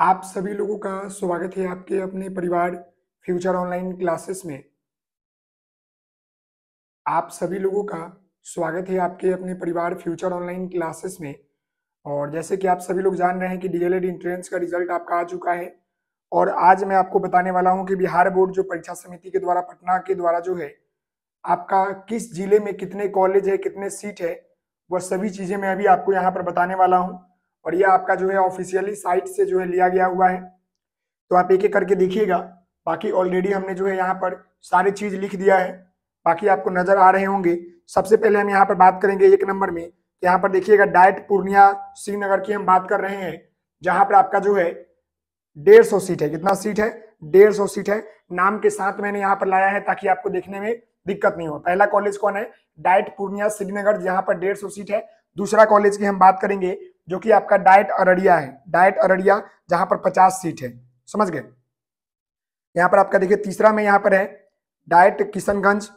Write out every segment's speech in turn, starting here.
आप सभी लोगों का स्वागत है आपके अपने परिवार फ्यूचर ऑनलाइन क्लासेस में आप सभी लोगों का स्वागत है आपके अपने परिवार फ्यूचर ऑनलाइन क्लासेस में और जैसे कि आप सभी लोग जान रहे हैं कि डीएलएड एंट्रेंस का रिजल्ट आपका आ चुका है और आज मैं आपको बताने वाला हूं कि बिहार बोर्ड जो परीक्षा समिति के द्वारा पटना के द्वारा जो है आपका किस जिले में कितने कॉलेज है कितने सीट है वह सभी चीज़ें मैं अभी आपको यहाँ पर बताने वाला हूँ और ये आपका जो है ऑफिशियली साइट से जो है लिया गया हुआ है तो आप एक एक करके देखिएगा बाकी ऑलरेडी हमने जो है यहाँ पर सारी चीज़ लिख दिया है बाकी आपको नज़र आ रहे होंगे सबसे पहले हम यहाँ पर बात करेंगे एक नंबर में यहाँ पर देखिएगा डायट पूर्णिया श्रीनगर की हम बात कर रहे हैं जहाँ पर आपका जो है डेढ़ सौ सीट है कितना सीट है डेढ़ सौ सीट है नाम के साथ मैंने यहाँ पर लाया है ताकि आपको देखने में दिक्कत नहीं हो पहला कॉलेज कौन है डाइट पूर्णिया श्रीनगर जहाँ पर डेढ़ सौ सीट है दूसरा कॉलेज की हम बात करेंगे जो कि आपका डाइट अररिया है डाइट अररिया जहां पर पचास सीट है समझ गए यहाँ पर आपका देखिए तीसरा में यहाँ पर है डाइट किशनगंज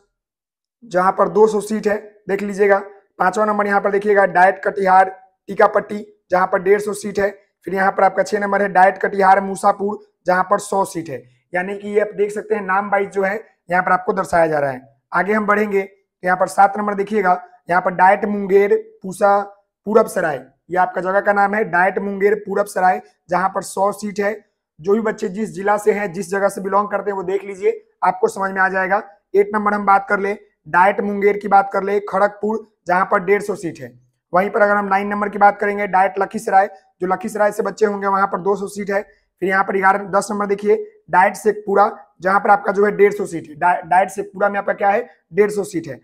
जहां पर 200 सीट है देख लीजिएगा पांचवा नंबर यहाँ पर देखिएगा डाइट कटिहार टीकापट्टी जहां पर 150 सीट है फिर यहाँ पर आपका छह नंबर है डाइट कटिहार मूसापुर जहां पर 100 सीट है यानी कि ये आप देख सकते हैं नाम वाइज जो है यहाँ पर आपको दर्शाया जा रहा है आगे हम बढ़ेंगे तो यहाँ पर सात नंबर देखिएगा यहाँ पर डायट मुंगेर पूसा पूरब सराय ये आपका जगह का नाम है डायट मुंगेर पूरब सराय जहां पर सौ सीट है जो भी बच्चे जिस जिला से हैं जिस जगह से बिलोंग करते हैं वो देख लीजिए आपको समझ में आ जाएगा एट नंबर हम बात कर ले डायट मुंगेर की बात कर ले खड़गपुर जहां पर डेढ़ सौ सीट है वहीं पर अगर हम नाइन नंबर की बात करेंगे डायट लखीसराय जो लखीसराय से बच्चे होंगे वहां पर दो सौ सीट है फिर यहाँ पर ग्यारह दस नंबर देखिए डाइट पूरा जहां पर आपका जो है डेढ़ सौ सीट है से डाइट में आपका क्या है डेढ़ सौ सीट है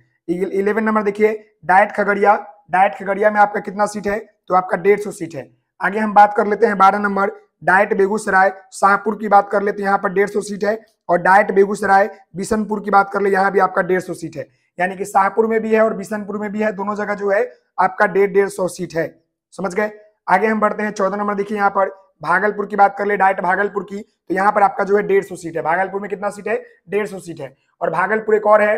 इलेवन नंबर देखिए डाइट खगड़िया डाइट खगड़िया में आपका कितना सीट है तो आपका डेढ़ सौ सीट है आगे हम बात कर लेते हैं बारह नंबर डाइट बेगूसराय शाहपुर की बात कर लेते हैं यहाँ पर डेढ़ सौ सीट है और डाइट बेगूसराय बिशनपुर की बात कर ले यहाँ भी आपका डेढ़ सौ सीट है यानी कि शाहपुर में भी है और बिशनपुर में भी है दोनों जगह जो है आपका डेढ़ डेढ़ सौ सीट है समझ गए आगे हम बढ़ते हैं चौदह नंबर देखिए यहाँ पर भागलपुर की बात कर ले डायरेक्ट भागलपुर की तो यहाँ पर आपका जो है डेढ़ सौ सीट है भागलपुर में कितना सीट है डेढ़ सौ सीट है और भागलपुर एक और है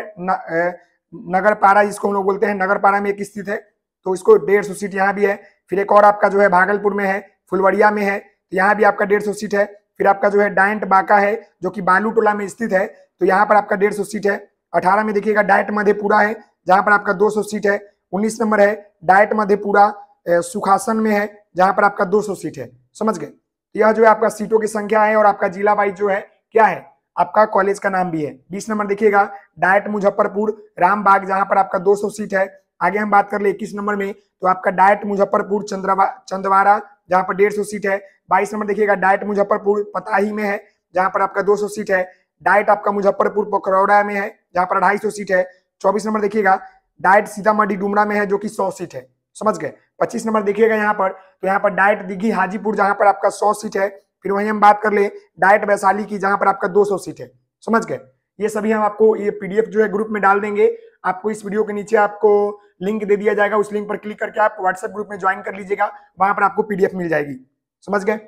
नगर पारा जिसको हम लोग बोलते हैं नगर पारा में एक स्थित है तो इसको डेढ़ सौ सीट यहाँ भी है फिर एक और आपका जो है भागलपुर में है फुलवरिया में है तो यहाँ भी आपका डेढ़ सौ सीट है फिर आपका जो है डायंट बाका है जो कि बालू टोला में स्थित है तो यहाँ पर आपका डेढ़ सौ सीट है अठारह में देखिएगा डायट मधेपुरा है जहाँ पर आपका दो सौ सीट है उन्नीस नंबर है डायट मधेपुरा सुखासन में है जहाँ पर आपका दो सौ सीट है समझ गए तो यह जो है आपका सीटों की संख्या है और आपका जिला वाइज जो है क्या है आपका कॉलेज का नाम भी है बीस नंबर देखिएगा डायट मुजफ्फरपुर रामबाग जहां पर आपका 200 सीट है आगे हम बात कर ले इक्कीस नंबर में तो आपका डायट मुजफ्फरपुर चंद्रवा चंदवारा जहां पर डेढ़ सीट है बाईस नंबर देखिएगा डायट मुजफ्फरपुर पताही में है जहां पर आपका दो सीट है डाइट आपका मुजफ्फरपुर पकरौड़ा में है जहां पर अढ़ाई सीट है चौबीस नंबर देखिएगा डाइट सीतामढ़ी डुमरा में है जो कि सौ सीट है समझ गए 25 नंबर देखिएगा यहाँ पर तो यहाँ पर डायट दिघी हाजीपुर जहां पर आपका 100 सीट है फिर वहीं हम बात कर ले डायट वैशाली की जहाँ पर आपका 200 सीट है समझ गए ये सभी हम आपको ये पीडीएफ जो है ग्रुप में डाल देंगे आपको इस वीडियो के नीचे आपको लिंक दे दिया जाएगा उस लिंक पर क्लिक करके आप व्हाट्सएप ग्रुप में ज्वाइन कर लीजिएगा वहां पर आपको पीडीएफ मिल जाएगी समझ गए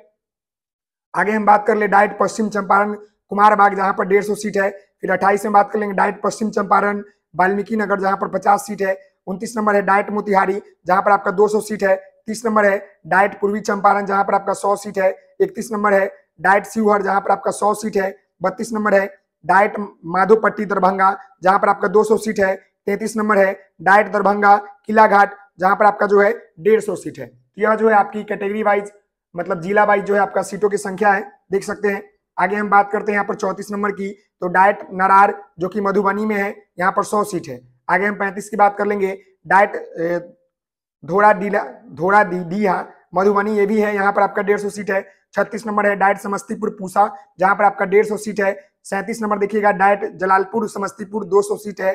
आगे हम बात कर ले डायट पश्चिम चंपारण कुमार बाग जहां पर डेढ़ सीट है फिर अट्ठाईस में बात कर लेंगे डायट पश्चिम चंपारण वाल्मीकि नगर जहां पर पचास सीट है उनतीस नंबर है डाइट मोतिहारी जहां पर आपका 200 सीट है तीस नंबर है डाइट पूर्वी चंपारण जहां पर आपका 100 सीट है इकतीस नंबर है डाइट शिवहर जहां पर आपका 100 सीट है बत्तीस नंबर है डाइट माधोपट्टी दरभंगा जहां पर आपका 200 सीट है तैतीस नंबर है डाइट दरभंगा किला घाट जहां पर आपका जो है डेढ़ सौ सीट है तो यह जो है आपकी कैटेगरी वाइज मतलब जिला वाइज जो है आपका सीटों की संख्या है देख सकते हैं आगे हम बात करते हैं यहाँ पर चौतीस नंबर की तो डाइट नरार जो कि मधुबनी में है यहाँ पर सौ सीट है आगे हम पैंतीस की बात कर लेंगे डाइट धोरा डीला धोरा डी डीहा मधुबनी ये भी है यहाँ पर आपका डेढ़ सौ सीट है छत्तीस नंबर है डाइट समस्तीपुर पूसा जहाँ पर आपका डेढ़ सौ सीट है सैंतीस नंबर देखिएगा डाइट जलालपुर समस्तीपुर दो सौ सीट है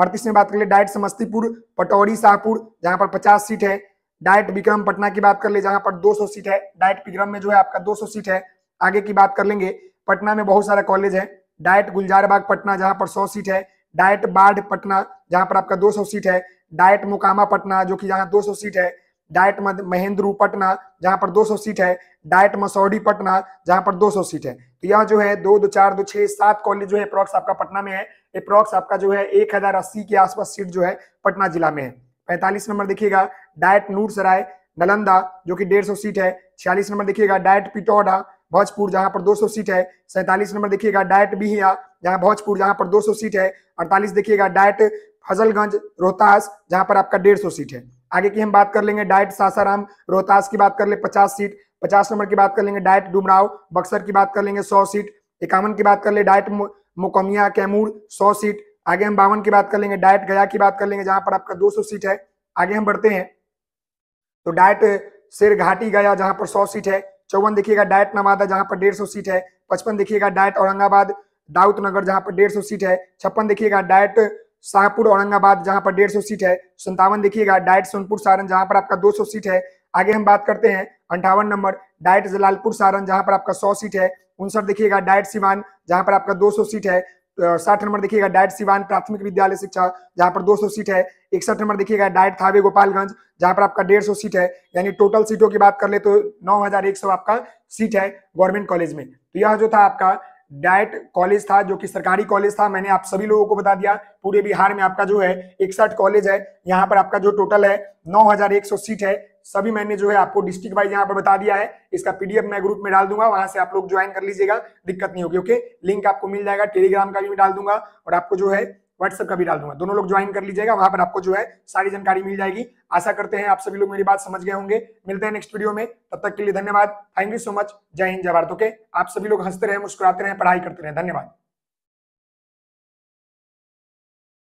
अड़तीस में बात कर ले डाइट समस्तीपुर पटौरी शाहपुर जहाँ पर पचास सीट है डाइट विक्रम पटना की बात कर ले जहाँ पर दो सौ सीट है डाइट विक्रम में जो है आपका दो सौ सीट है आगे की बात कर लेंगे पटना में बहुत सारा कॉलेज है डाइट गुलजारबाग पटना जहाँ पर सौ सीट है डायट बाढ़ पटना जहां पर आपका 200 सीट है डायट मोकामा पटना जो कि यहाँ 200 सीट है डायट महेंद्रू पटना जहां पर 200 सीट है डायट मसौडी पटना जहां पर 200 सीट है तो यह जो है दो दो चार दो छह सात कॉलेज जो है अप्रोक्स आपका पटना में है अप्रोक्स आपका जो है एक हजार अस्सी के आसपास सीट जो है पटना जिला में है पैंतालीस नंबर देखिएगा डायट नूरसराय नलंदा जो कि डेढ़ सौ सीट है छियालीस नंबर देखिएगा डायट पिटौडा भोजपुर जहां पर 200 सीट है सैंतालीस नंबर देखिएगा डायट बिहिया यहाँ भोजपुर जहां पर 200 सीट है अड़तालीस देखिएगा डायट फजलगंज रोहतास जहां पर आपका 150 सीट है आगे की हम बात कर लेंगे डायट सासाराम रोहतास की बात कर ले 50 सीट 50 नंबर की बात कर लेंगे डायट डुमराव बक्सर की बात कर लेंगे सौ सीट इक्यावन की बात कर ले डायट मोकमिया कैमूर सौ सीट आगे हम बावन की बात कर लेंगे डायट गया की बात कर लेंगे जहां पर आपका 200 सीट है आगे हम बढ़ते हैं तो डायट शेर घाटी गया जहां पर 100 सीट है चौवन देखिएगा डायट नवादा जहां पर डेढ़ सीट है पचपन देखिएगा डायट औरंगाबाद दाऊत नगर जहां पर डेढ़ सीट है छप्पन देखिएगा डायट शाहपुर औरंगाबाद जहां पर डेढ़ सीट है संतावन देखिएगा डायट सोनपुर सारण जहां पर आपका दो सीट है आगे हम बात करते हैं अंठावन नंबर डायट जलालपुर सारण जहां पर आपका 100 सीट है उनसठ देखिएगा डायट सिवान जहां पर आपका 200 सीट है साठ नंबर देखिएगा डायट सिवान प्राथमिक विद्यालय शिक्षा जहां पर 200 सीट है इकसठ नंबर देखिएगा डायट थावे गोपालगंज जहां पर आपका 150 सीट है यानी टोटल सीटों की बात कर ले तो 9100 आपका सीट है गवर्नमेंट कॉलेज में तो यह जो था आपका डायट कॉलेज था जो कि सरकारी कॉलेज था मैंने आप सभी लोगों को बता दिया पूरे बिहार में आपका जो है इकसठ कॉलेज है यहाँ पर आपका जो टोटल है नौ सीट है सभी मैंने जो है आपको डिस्ट्रिक्ट वाइज यहाँ पर बता दिया है इसका पीडीएफ मैं ग्रुप में डाल दूंगा वहां से आप लोग ज्वाइन कर लीजिएगा दिक्कत नहीं होगी ओके लिंक आपको मिल जाएगा टेलीग्राम का भी डाल दूंगा और आपको जो है व्हाट्सएप का भी डाल दूंगा दोनों लोग ज्वाइन कर लीजिएगा वहां पर आपको जो है सारी जानकारी मिल जाएगी आशा करते हैं आप सभी लोग मेरी बात समझ गए होंगे मिलते हैं नेक्स्ट वीडियो में तब तक के लिए धन्यवाद थैंक यू सो मच जय हिंद जय भारत ओके आप सभी लोग हंसते रहे मुस्कुराते रहे पढ़ाई करते रहे धन्यवाद